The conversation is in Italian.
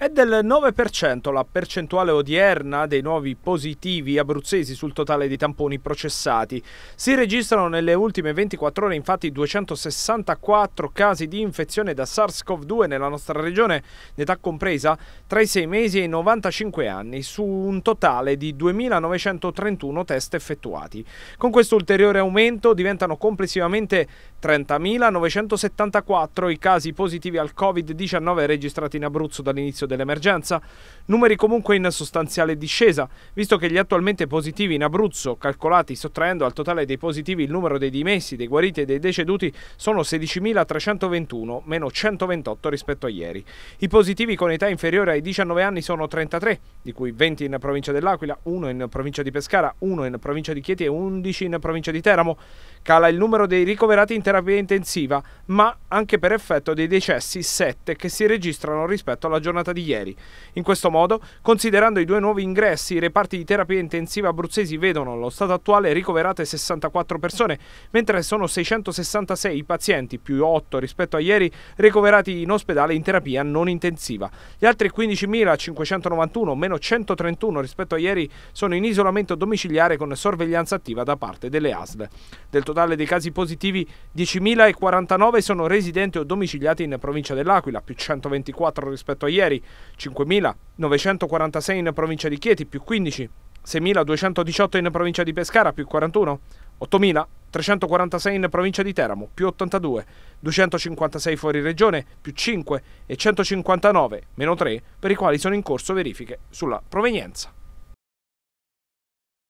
È del 9% la percentuale odierna dei nuovi positivi abruzzesi sul totale dei tamponi processati. Si registrano nelle ultime 24 ore infatti 264 casi di infezione da SARS-CoV-2 nella nostra regione, d'età compresa tra i 6 mesi e i 95 anni, su un totale di 2.931 test effettuati. Con questo ulteriore aumento diventano complessivamente 30.974 i casi positivi al Covid-19 registrati in Abruzzo dall'inizio dell'emergenza, numeri comunque in sostanziale discesa, visto che gli attualmente positivi in Abruzzo, calcolati sottraendo al totale dei positivi il numero dei dimessi, dei guariti e dei deceduti, sono 16.321, meno 128 rispetto a ieri. I positivi con età inferiore ai 19 anni sono 33, di cui 20 in provincia dell'Aquila, 1 in provincia di Pescara, 1 in provincia di Chieti e 11 in provincia di Teramo. Cala il numero dei ricoverati in terapia intensiva, ma anche per effetto dei decessi 7 che si registrano rispetto alla giornata di ieri. In questo modo, considerando i due nuovi ingressi, i reparti di terapia intensiva abruzzesi vedono allo stato attuale ricoverate 64 persone, mentre sono 666 i pazienti, più 8 rispetto a ieri, ricoverati in ospedale in terapia non intensiva. Gli altri 15.591, meno 131 rispetto a ieri, sono in isolamento domiciliare con sorveglianza attiva da parte delle ASL. Del totale dei casi positivi, 10.049 sono residenti o domiciliati in provincia dell'Aquila, più 124 rispetto a ieri, 5.946 in provincia di Chieti, più 15, 6.218 in provincia di Pescara, più 41, 8.346 in provincia di Teramo, più 82, 256 fuori regione, più 5 e 159, meno 3, per i quali sono in corso verifiche sulla provenienza.